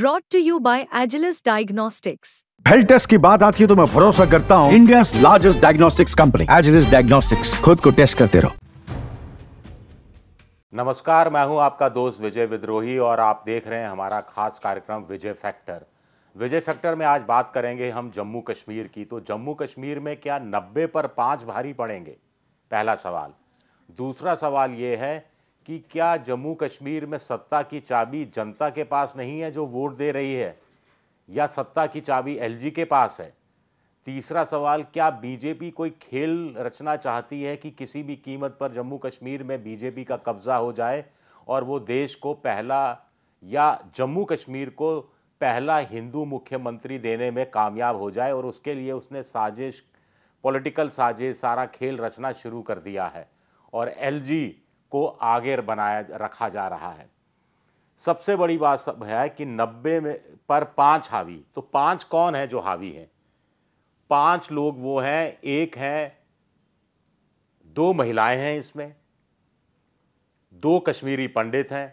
broad to you by Agilus diagnostics health test की बात आती है तो मैं भरोसा करता हूँ India largest diagnostics company Agilus diagnostics खुद को टेस्ट करते रहो नमस्कार मैं हूं आपका दोस्त विजय विद्रोही और आप देख रहे हैं हमारा खास कार्यक्रम विजय फैक्टर विजय फैक्टर में आज बात करेंगे हम जम्मू कश्मीर की तो जम्मू कश्मीर में क्या नब्बे पर पांच भारी पड़ेंगे पहला सवाल दूसरा सवाल ये है कि क्या जम्मू कश्मीर में सत्ता की चाबी जनता के पास नहीं है जो वोट दे रही है या सत्ता की चाबी एलजी के पास है तीसरा सवाल क्या बीजेपी कोई खेल रचना चाहती है कि किसी भी कीमत पर जम्मू कश्मीर में बीजेपी का कब्जा हो जाए और वो देश को पहला या जम्मू कश्मीर को पहला हिंदू मुख्यमंत्री देने में कामयाब हो जाए और उसके लिए उसने साजिश पॉलिटिकल साजिश सारा खेल रचना शुरू कर दिया है और एलजी को आगे बनाया रखा जा रहा है सबसे बड़ी बात सब है कि नब्बे में पर पांच हावी तो पांच कौन है जो हावी हैं पांच लोग वो हैं एक है दो महिलाएं हैं इसमें दो कश्मीरी पंडित हैं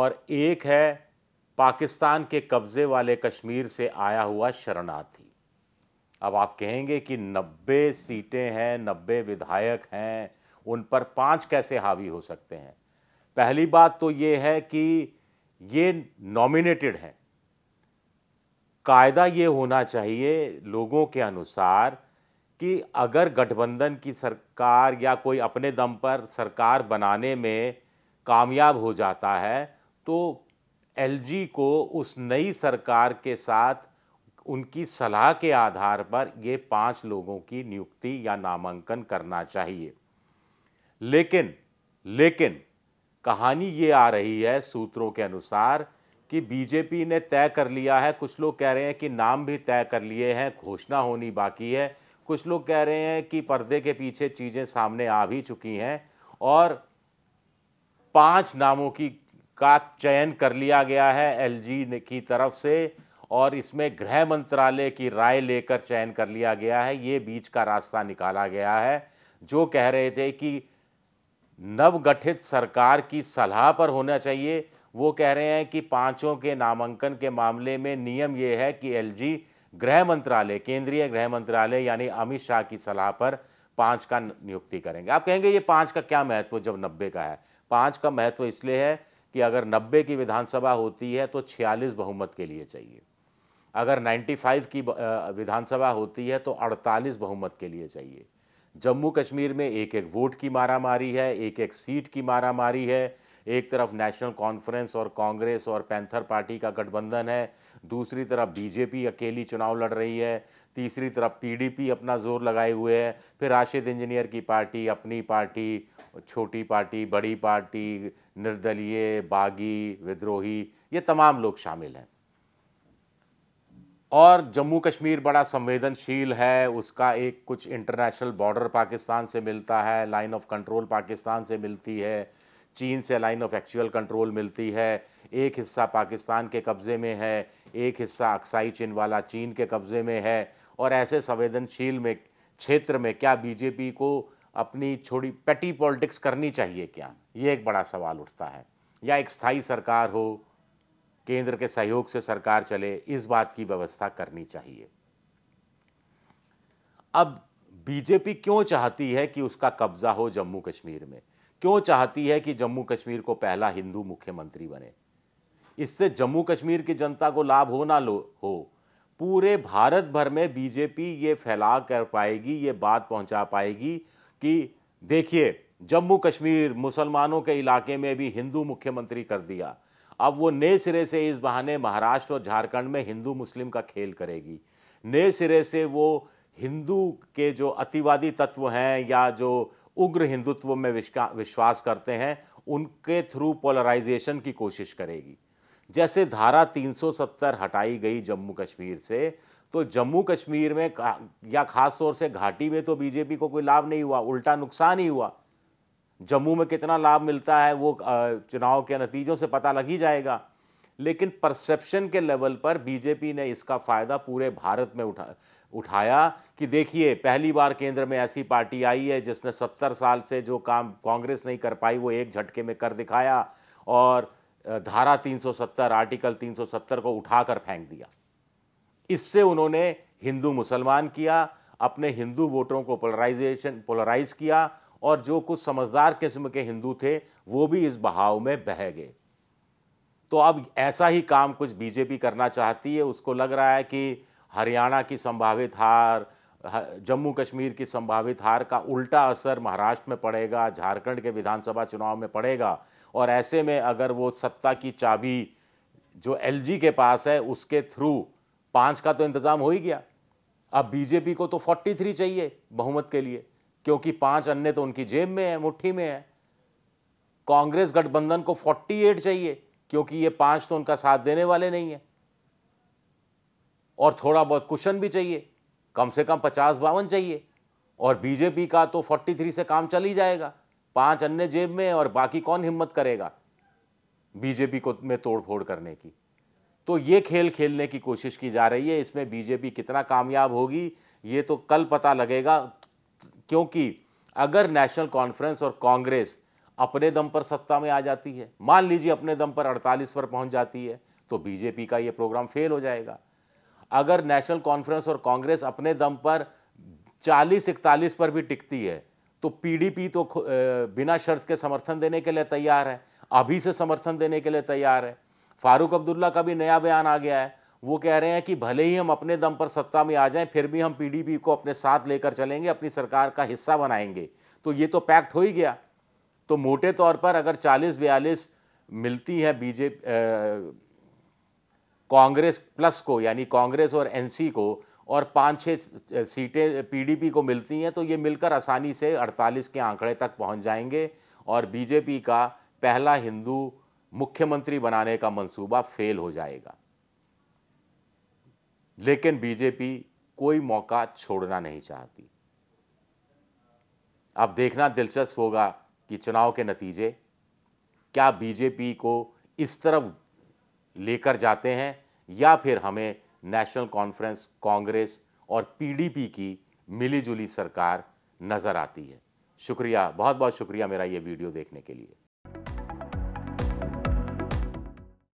और एक है पाकिस्तान के कब्ज़े वाले कश्मीर से आया हुआ शरणार्थी अब आप कहेंगे कि नब्बे सीटें हैं नब्बे विधायक हैं उन पर पांच कैसे हावी हो सकते हैं पहली बात तो ये है कि ये नॉमिनेटेड हैं कायदा ये होना चाहिए लोगों के अनुसार कि अगर गठबंधन की सरकार या कोई अपने दम पर सरकार बनाने में कामयाब हो जाता है तो एलजी को उस नई सरकार के साथ उनकी सलाह के आधार पर ये पांच लोगों की नियुक्ति या नामांकन करना चाहिए लेकिन लेकिन कहानी ये आ रही है सूत्रों के अनुसार कि बीजेपी ने तय कर लिया है कुछ लोग कह रहे हैं कि नाम भी तय कर लिए हैं घोषणा होनी बाकी है कुछ लोग कह रहे हैं कि पर्दे के पीछे चीज़ें सामने आ भी चुकी हैं और पांच नामों की का चयन कर लिया गया है एलजी की तरफ से और इसमें गृह मंत्रालय की राय लेकर चयन कर लिया गया है ये बीच का रास्ता निकाला गया है जो कह रहे थे कि नवगठित सरकार की सलाह पर होना चाहिए वो कह रहे हैं कि पांचों के नामांकन के मामले में नियम ये है कि एलजी गृह मंत्रालय केंद्रीय गृह मंत्रालय यानी अमित शाह की सलाह पर पांच का नियुक्ति करेंगे आप कहेंगे ये पांच का क्या महत्व जब नब्बे का है पांच का महत्व इसलिए है कि अगर नब्बे की विधानसभा होती है तो छियालीस बहुमत के लिए चाहिए अगर 95 की विधानसभा होती है तो 48 बहुमत के लिए चाहिए जम्मू कश्मीर में एक एक वोट की मारामारी है एक एक सीट की मारामारी है एक तरफ नेशनल कॉन्फ्रेंस और कांग्रेस और पैंथर पार्टी का गठबंधन है दूसरी तरफ बीजेपी अकेली चुनाव लड़ रही है तीसरी तरफ पीडीपी अपना जोर लगाए हुए है फिर राशिद इंजीनियर की पार्टी अपनी पार्टी छोटी पार्टी बड़ी पार्टी निर्दलीय बागी विद्रोही ये तमाम लोग शामिल हैं और जम्मू कश्मीर बड़ा संवेदनशील है उसका एक कुछ इंटरनेशनल बॉर्डर पाकिस्तान से मिलता है लाइन ऑफ कंट्रोल पाकिस्तान से मिलती है चीन से लाइन ऑफ एक्चुअल कंट्रोल मिलती है एक हिस्सा पाकिस्तान के कब्ज़े में है एक हिस्सा अक्साई चिन वाला चीन के कब्ज़े में है और ऐसे संवेदनशील में क्षेत्र में क्या बीजेपी को अपनी छोड़ी पेटी पॉलिटिक्स करनी चाहिए क्या ये एक बड़ा सवाल उठता है या एक स्थायी सरकार हो केंद्र के सहयोग से सरकार चले इस बात की व्यवस्था करनी चाहिए अब बीजेपी क्यों चाहती है कि उसका कब्जा हो जम्मू कश्मीर में क्यों चाहती है कि जम्मू कश्मीर को पहला हिंदू मुख्यमंत्री बने इससे जम्मू कश्मीर की जनता को लाभ हो ना लो हो पूरे भारत भर में बीजेपी ये फैला कर पाएगी ये बात पहुंचा पाएगी कि देखिए जम्मू कश्मीर मुसलमानों के इलाके में भी हिंदू मुख्यमंत्री कर दिया अब वो नए सिरे से इस बहाने महाराष्ट्र और झारखंड में हिंदू मुस्लिम का खेल करेगी नए सिरे से वो हिंदू के जो अतिवादी तत्व हैं या जो उग्र हिंदुत्व में विश्वास करते हैं उनके थ्रू पोलराइजेशन की कोशिश करेगी जैसे धारा 370 हटाई गई जम्मू कश्मीर से तो जम्मू कश्मीर में या खास तौर से घाटी में तो बीजेपी को कोई लाभ नहीं हुआ उल्टा नुकसान ही हुआ जम्मू में कितना लाभ मिलता है वो चुनाव के नतीजों से पता लग ही जाएगा लेकिन परसेप्शन के लेवल पर बीजेपी ने इसका फ़ायदा पूरे भारत में उठा उठाया कि देखिए पहली बार केंद्र में ऐसी पार्टी आई है जिसने सत्तर साल से जो काम कांग्रेस नहीं कर पाई वो एक झटके में कर दिखाया और धारा 370 आर्टिकल 370 को उठाकर फेंक दिया इससे उन्होंने हिंदू मुसलमान किया अपने हिंदू वोटरों को पोलराइजेशन पोलराइज किया और जो कुछ समझदार किस्म के हिंदू थे वो भी इस बहाव में बह गए तो अब ऐसा ही काम कुछ बीजेपी करना चाहती है उसको लग रहा है कि हरियाणा की संभावित हार जम्मू कश्मीर की संभावित हार का उल्टा असर महाराष्ट्र में पड़ेगा झारखंड के विधानसभा चुनाव में पड़ेगा और ऐसे में अगर वो सत्ता की चाबी जो एलजी के पास है उसके थ्रू पांच का तो इंतज़ाम हो ही गया अब बीजेपी को तो 43 चाहिए बहुमत के लिए क्योंकि पांच अन्य तो उनकी जेब में है मुट्ठी में है कांग्रेस गठबंधन को 48 चाहिए क्योंकि ये पांच तो उनका साथ देने वाले नहीं है और थोड़ा बहुत कुशन भी चाहिए कम से कम पचास बावन चाहिए और बीजेपी का तो 43 से काम चल ही जाएगा पांच अन्य जेब में और बाकी कौन हिम्मत करेगा बीजेपी को में तोड़फोड़ करने की तो ये खेल खेलने की कोशिश की जा रही है इसमें बीजेपी कितना कामयाब होगी ये तो कल पता लगेगा क्योंकि अगर नेशनल कॉन्फ्रेंस और कांग्रेस अपने दम पर सत्ता में आ जाती है मान लीजिए अपने दम पर 48 पर पहुंच जाती है तो बीजेपी का यह प्रोग्राम फेल हो जाएगा अगर नेशनल कॉन्फ्रेंस और कांग्रेस अपने दम पर 40 इकतालीस पर भी टिकती है तो पीडीपी तो बिना शर्त के समर्थन देने के लिए तैयार है अभी से समर्थन देने के लिए तैयार है फारूक अब्दुल्ला का भी नया बयान आ गया है वो कह रहे हैं कि भले ही हम अपने दम पर सत्ता में आ जाएं फिर भी हम पीडीपी को अपने साथ लेकर चलेंगे अपनी सरकार का हिस्सा बनाएंगे तो ये तो पैक्ट हो ही गया तो मोटे तौर पर अगर 40 बयालीस मिलती है बीजेपी कांग्रेस प्लस को यानी कांग्रेस और एनसी को और पाँच छः सीटें पीडीपी को मिलती हैं तो ये मिलकर आसानी से 48 के आंकड़े तक पहुंच जाएंगे और बीजेपी का पहला हिंदू मुख्यमंत्री बनाने का मंसूबा फेल हो जाएगा लेकिन बीजेपी कोई मौका छोड़ना नहीं चाहती अब देखना दिलचस्प होगा कि चुनाव के नतीजे क्या बीजेपी को इस तरफ लेकर जाते हैं या फिर हमें नेशनल कॉन्फ्रेंस कांग्रेस और पीडीपी की मिलीजुली सरकार नज़र आती है शुक्रिया बहुत बहुत शुक्रिया मेरा ये वीडियो देखने के लिए